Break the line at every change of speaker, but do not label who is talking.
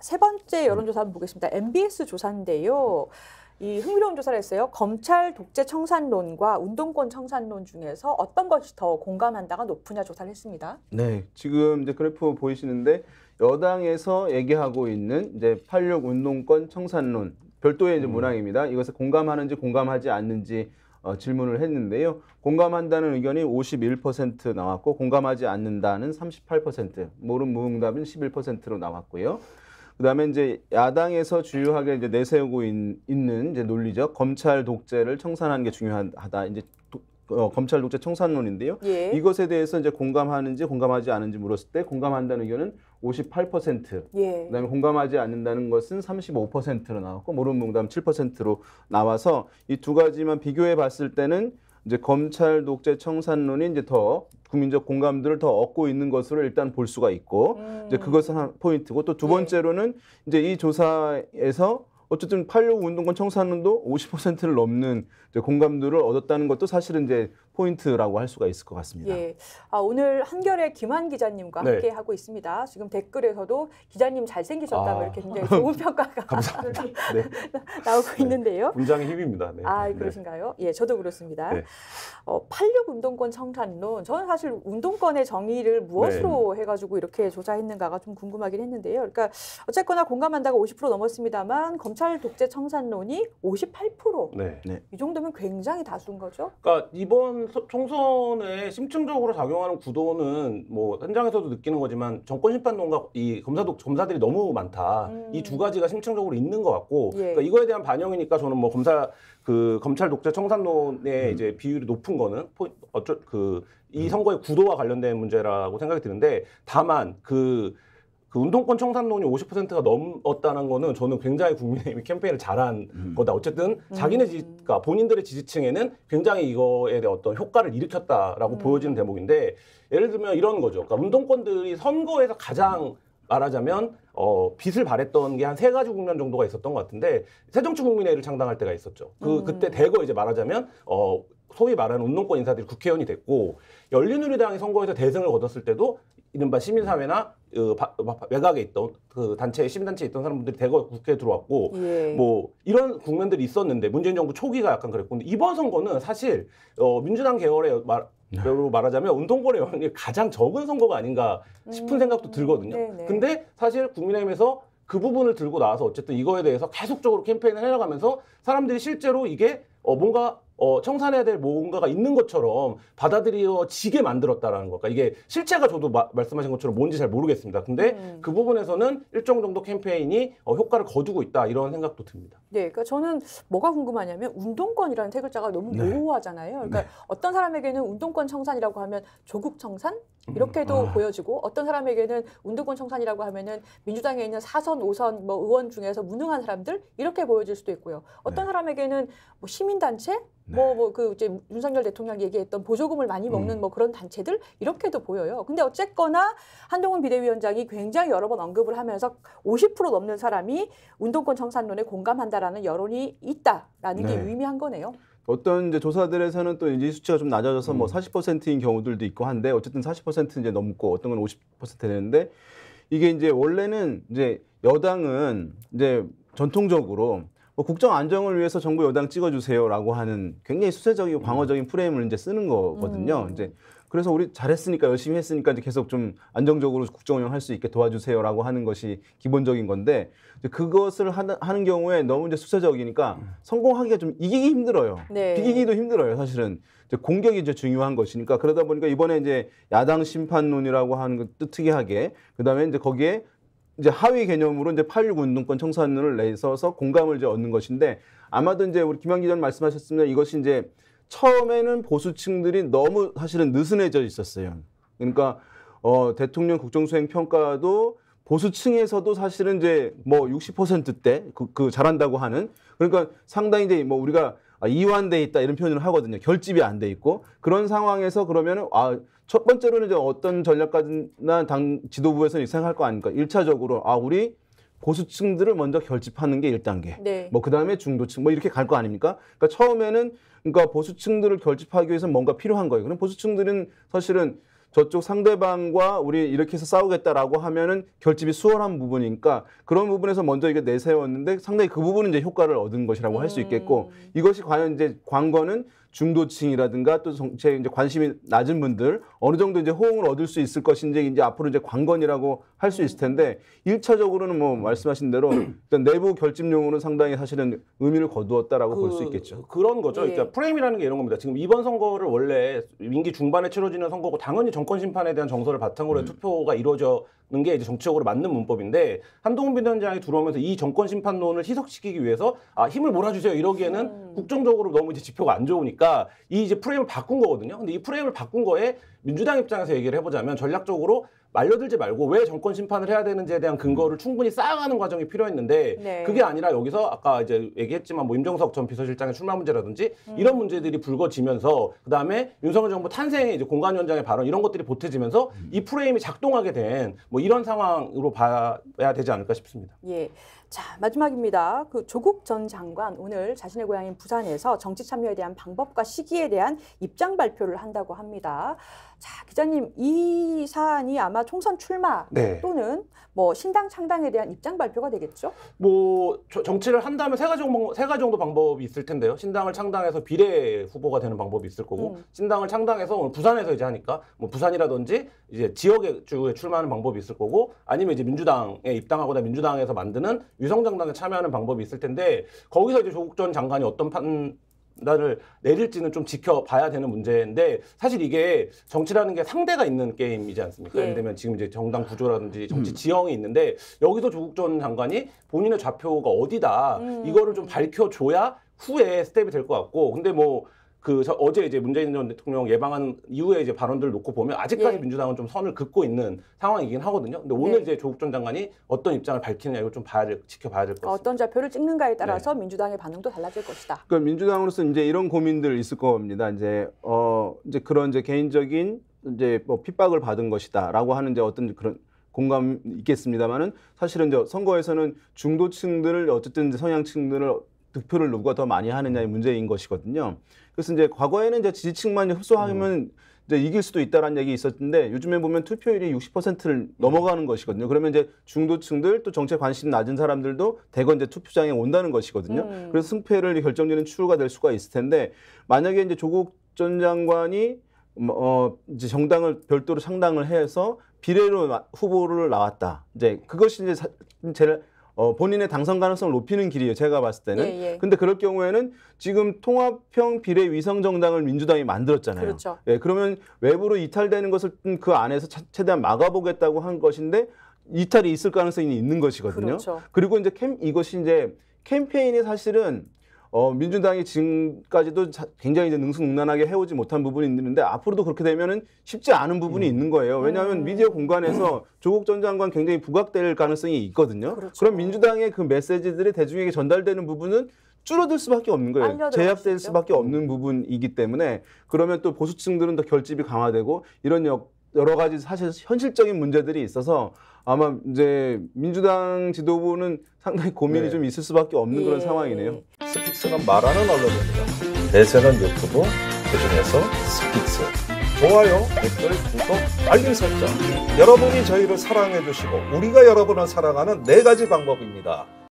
세 번째 음. 여론조사 한번 보겠습니다. MBS 조사인데요. 이 흥미로운 조사를 했어요. 검찰 독재 청산론과 운동권 청산론 중에서 어떤 것이 더 공감한다가 높으냐 조사를 했습니다.
네, 지금 이제 그래프 보이시는데 여당에서 얘기하고 있는 이제 86 운동권 청산론 별도의 이제 음. 문항입니다. 이것에 공감하는지 공감하지 않는지 어, 질문을 했는데요. 공감한다는 의견이 51% 나왔고 공감하지 않는다는 38%, 모른 무응답은 11%로 나왔고요. 그다음에 이제 야당에서 주요하게 이제 내세우고 있, 는 이제 논리죠 검찰 독재를 청산하는 게 중요하다. 이제 도, 어, 검찰 독재 청산론인데요. 예. 이것에 대해서 이제 공감하는지 공감하지 않은지 물었을 때 공감한다는 의견은 58%, 예. 그다음에 공감하지 않는다는 것은 35%로 나왔고 모른몽담 7%로 나와서 이 두 가지만 비교해 봤을 때는 이제 검찰 독재 청산론이 이제 더 국민적 공감들을 더 얻고 있는 것으로 일단 볼 수가 있고 음. 이제 그것은 한 포인트고 또두 네. 번째로는 네. 이제 이 조사에서 어쨌든 8.6 운동권 청산운도 50%를 넘는 공감도를 얻었다는 것도 사실은 이제 포인트라고 할 수가 있을 것 같습니다.
예. 아, 오늘 한결의 김한 기자님과 네. 함께 하고 있습니다. 지금 댓글에서도 기자님 잘생기셨다고 뭐 아. 이렇게 굉장히 좋은 평가가 감사합니다. 네. 나오고 네. 있는데요.
굉장히 힘입니다. 네. 아, 네. 그러신가요?
예, 저도 그렇습니다. 네. 어, 86 운동권 청산론. 저는 사실 운동권의 정의를 무엇으로 네. 해가지고 이렇게 조사했는가가 좀 궁금하긴 했는데요. 그러니까 어쨌거나 공감한다가 50% 넘었습니다만 검 경찰 독재 청산론이 58%. 네. 네. 이 정도면 굉장히 다수인 거죠.
그러니까 이번 총선에 심층적으로 작용하는 구도는 뭐 현장에서도 느끼는 거지만 정권 심판론과 이 검사도 검사들이 너무 많다. 음. 이두 가지가 심층적으로 있는 것 같고 예. 그러니까 이거에 대한 반영이니까 저는 뭐 검사 그 검찰 독재 청산론의 음. 이제 비율이 높은 거는 포, 어쩌 그이 음. 선거의 구도와 관련된 문제라고 생각이 드는데 다만 그그 운동권 청산론이 50%가 넘었다는 거는 저는 굉장히 국민의힘이 캠페인을 잘한 음. 거다. 어쨌든 음. 자기네 지지, 그러니까 본인들의 지지층에는 굉장히 이거에 대한 어떤 효과를 일으켰다라고 음. 보여지는 대목인데 예를 들면 이런 거죠. 그러니까 운동권들이 선거에서 가장 말하자면 어, 빚을 발했던 게 한 세 가지 국면 정도가 있었던 것 같은데 새정치국민회의를 창당할 때가 있었죠. 그 음. 그때 대거 이제 말하자면 어, 소위 말하는 운동권 인사들이 국회의원이 됐고 열린우리당이 선거에서 대승을 거뒀을 때도 이른바 시민사회나 그 바, 외곽에 있던 그 단체 시민단체에 있던 사람들이 대거 국회에 들어왔고 예. 뭐 이런 국면들이 있었는데 문재인 정부 초기가 약간 그랬고 이번 선거는 사실 어 민주당 계열의 말 별로 네. 말하자면 운동권의 영향이 가장 적은 선거가 아닌가 싶은 음, 생각도 들거든요. 네네. 근데 사실 국민의힘에서 그 부분을 들고 나와서 어쨌든 이거에 대해서 계속적으로 캠페인을 해나가면서 사람들이 실제로 이게 어 뭔가 어, 청산해야 될 뭔가가 있는 것처럼 받아들여지게 만들었다라는 것까 그러니까 이게 실체가 저도 마, 말씀하신 것처럼 뭔지 잘 모르겠습니다. 근데 음. 그 부분에서는 일정 정도 캠페인이 어, 효과를 거두고 있다 이런 생각도 듭니다.
네, 그러니까 저는 뭐가 궁금하냐면 운동권이라는 태 글자가 너무 네. 모호하잖아요. 그러니까 네. 어떤 사람에게는 운동권 청산이라고 하면 조국 청산, 음, 이렇게도 아. 보여지고 어떤 사람에게는 운동권 청산이라고 하면은 민주당에 있는 4선, 5선 뭐 의원 중에서 무능한 사람들 이렇게 보여질 수도 있고요. 어떤 네. 사람에게는 뭐 시민단체 뭐 뭐그 네. 이제 윤석열 대통령 얘기했던 보조금을 많이 먹는 음. 뭐 그런 단체들 이렇게도 보여요. 근데 어쨌거나 한동훈 비대위원장이 굉장히 여러 번 언급을 하면서 50% 넘는 사람이 운동권 청산론에 공감한다라는 여론이 있다라는 네. 게 유의미한 거네요.
어떤 이제 조사들에서는 또 인지 수치가 좀 낮아져서 뭐 음. 뭐 40%인 경우들도 있고 한데 어쨌든 40% 이제 넘고 어떤 건 50% 되는데 이게 이제 원래는 이제 여당은 이제 전통적으로 뭐 국정 안정을 위해서 정부 여당 찍어주세요라고 하는 굉장히 수세적이고 방어적인 음. 프레임을 이제 쓰는 거거든요. 음. 이제 그래서 우리 잘했으니까 열심히 했으니까 이제 계속 좀 안정적으로 국정 운영할 수 있게 도와주세요라고 하는 것이 기본적인 건데 이제 그것을 하는 경우에 너무 이제 수세적이니까 성공하기가 좀 이기기 힘들어요. 네. 비기기도 힘들어요, 사실은. 이제 공격이 이제 중요한 것이니까 그러다 보니까 이번에 이제 야당 심판론이라고 하는 것도 특이하게 그다음에 이제 거기에 이제 하위 개념으로 이제 8.6 운동권 청산론을 내서서 공감을 이제 얻는 것인데 아마도 이제 우리 김한기 전 말씀하셨습니다. 이것이 이제 처음에는 보수층들이 너무 사실은 느슨해져 있었어요. 그러니까 어, 대통령 국정수행 평가도 보수층에서도 사실은 이제 뭐 60%대 그, 그 잘한다고 하는 그러니까 상당히 이제 뭐 우리가 아, 이완돼 있다 이런 표현을 하거든요. 결집이 안 돼 있고 그런 상황에서 그러면은 아첫 번째로는 이제 어떤 전략까지나당 지도부에서는 생각할 거 아닙니까? 1차적으로아 우리 보수층들을 먼저 결집하는 게1단계 네. 뭐 그다음에 중도층 뭐 이렇게 갈 거 아닙니까? 그러니까 처음에는 그러니까 보수층들을 결집하기 위해서 뭔가 필요한 거예요. 그럼 보수층들은 사실은 저쪽 상대방과 우리 이렇게 해서 싸우겠다라고 하면은 결집이 수월한 부분이니까 그런 부분에서 먼저 이게 내세웠는데 상당히 그 부분은 이제 효과를 얻은 것이라고 음. 할수 있겠고 이것이 과연 이제 광거는 중도층이라든가 또 정치에 이제 관심이 낮은 분들 어느 정도 이제 호응을 얻을 수 있을 것인지 이제 앞으로 이제 관건이라고 할 수 있을 텐데 일차적으로는뭐 말씀하신 대로 일단 내부 결집용으로는 상당히 사실은 의미를 거두었다라고 그, 볼수 있겠죠.
그런 거죠. 예. 그러니까 프레임이라는 게 이런 겁니다. 지금 이번 선거를 원래 임기 중반에 치러지는 선거고 당연히 정 정권 심판에 대한 정서를 바탕으로 음. 투표가 이루어져는 게 이제 정치적으로 맞는 문법인데 한동훈 비대위원장이 들어오면서 이 정권 심판론을 희석시키기 위해서 아 힘을 몰아주세요 이러기에는 음. 국정적으로 너무 이제 지표가 안 좋으니까 이 이제 프레임을 바꾼 거거든요. 근데 이 프레임을 바꾼 거에 민주당 입장에서 얘기를 해보자면 전략적으로 말려들지 말고 왜 정권 심판을 해야 되는지에 대한 근거를 충분히 쌓아가는 과정이 필요했는데 네. 그게 아니라 여기서 아까 이제 얘기했지만 뭐 임종석 전 비서실장의 출마 문제라든지 음. 이런 문제들이 불거지면서 그다음에 윤석열 정부 탄생의 이제 공간위장의 발언 이런 것들이 보태지면서 음. 이 프레임이 작동하게 된 뭐 이런 상황으로 봐야 되지 않을까 싶습니다.
예. 자, 마지막입니다. 그 조국 전 장관 오늘 자신의 고향인 부산에서 정치 참여에 대한 방법과 시기에 대한 입장 발표를 한다고 합니다. 자, 기자님 이 사안이 아마 총선 출마 네. 또는 뭐 신당 창당에 대한 입장 발표가 되겠죠?
뭐 저, 정치를 한다면 세 가지 정도, 세 가지 정도 방법이 있을 텐데요. 신당을 창당해서 비례 후보가 되는 방법이 있을 거고 음. 신당을 창당해서 오늘 부산에서 이제 하니까 뭐 부산이라든지 이제 지역에 주에 출마하는 방법이 있을 거고 아니면 이제 민주당에 입당하거나 민주당에서 만드는 위성정당에 참여하는 방법이 있을 텐데 거기서 이제 조국 전 장관이 어떤 판 나를 내릴지는 좀 지켜봐야 되는 문제인데 사실 이게 정치라는 게 상대가 있는 게임이지 않습니까? 예. 예를 네. 들면 지금 이제 정당 구조라든지 정치 음. 지형이 있는데 여기서 조국 전 장관이 본인의 좌표가 어디다 음. 이거를 좀 밝혀줘야 후에 스텝이 될 것 같고 근데 뭐그 어제 이제 문재인 전 대통령 예방한 이후에 이제 발언들 을 놓고 보면 아직까지 예. 민주당은 좀 선을 긋고 있는 상황이긴 하거든요. 근데 오늘 네. 이제 조국 전 장관이 어떤 입장을 밝히느냐 이걸좀
봐야 될, 지켜봐야 될 것
같습니다. 어떤 좌표를 찍는가에 따라서 네. 민주당의 반응도 달라질 것이다.
그러니까 민주당으로서 이제 이런 고민들 있을 겁니다. 이제 어 이제 그런 이제 개인적인 이제 뭐 핍박을 받은 것이다라고 하는 이제 어떤 그런 공감 있겠습니다만은 사실은 이제 선거에서는 중도층들을 어쨌든 이제 성향층들을 득표를 누가 더 많이 하느냐의 문제인 것이거든요. 그래서 이제 과거에는 이제 지지층만 흡수하면 음. 이제 이길 수도 있다라는 얘기 있었는데 요즘에 보면 투표율이 60%를 넘어가는 것이거든요. 그러면 이제 중도층들 또 정책 관심 낮은 사람들도 대거 이제 투표장에 온다는 것이거든요. 음. 그래서 승패를 결정짓는 추후가될 수가 있을 텐데 만약에 이제 조국 전 장관이 뭐, 어 이제 정당을 별도로 상당을 해서 비례로 후보를 나왔다. 이제 그것이 이제 제 어, 본인의 당선 가능성을 높이는 길이에요. 제가 봤을 때는. 예, 예. 근데 그럴 경우에는 지금 통합형 비례 위성 정당을 민주당이 만들었잖아요. 그렇죠. 예, 그러면 외부로 이탈되는 것을 그 안에서 차, 최대한 막아보겠다고 한 것인데 이탈이 있을 가능성이 있는 것이거든요. 그렇죠. 그리고 이제 캠 이것이 이제 캠페인이 사실은 어, 민주당이 지금까지도 자, 굉장히 이제 능수능란하게 해오지 못한 부분이 있는데 앞으로도 그렇게 되면은 쉽지 않은 부분이 음. 있는 거예요. 왜냐하면 음. 미디어 공간에서 음. 조국 전 장관 굉장히 부각될 가능성이 있거든요. 그렇죠. 그럼 민주당의 그 메시지들이 대중에게 전달되는 부분은 줄어들 수밖에 없는 거예요. 제압될 수밖에 없는 음. 부분이기 때문에 그러면 또 보수층들은 더 결집이 강화되고 이런 여러 가지 사실 현실적인 문제들이 있어서 아마 이제 민주당 지도부는 상당히 고민이 네. 좀 있을 수밖에 없는 예. 그런 상황이네요. 스픽스가 말하는 언론입니다. 대세는 유튜브, 그중에서 스픽스. 좋아요, 댓글, 구독, 알림 설정. 여러분이 저희를 사랑해 주시고 우리가 여러분을 사랑하는 네 가지 방법입니다.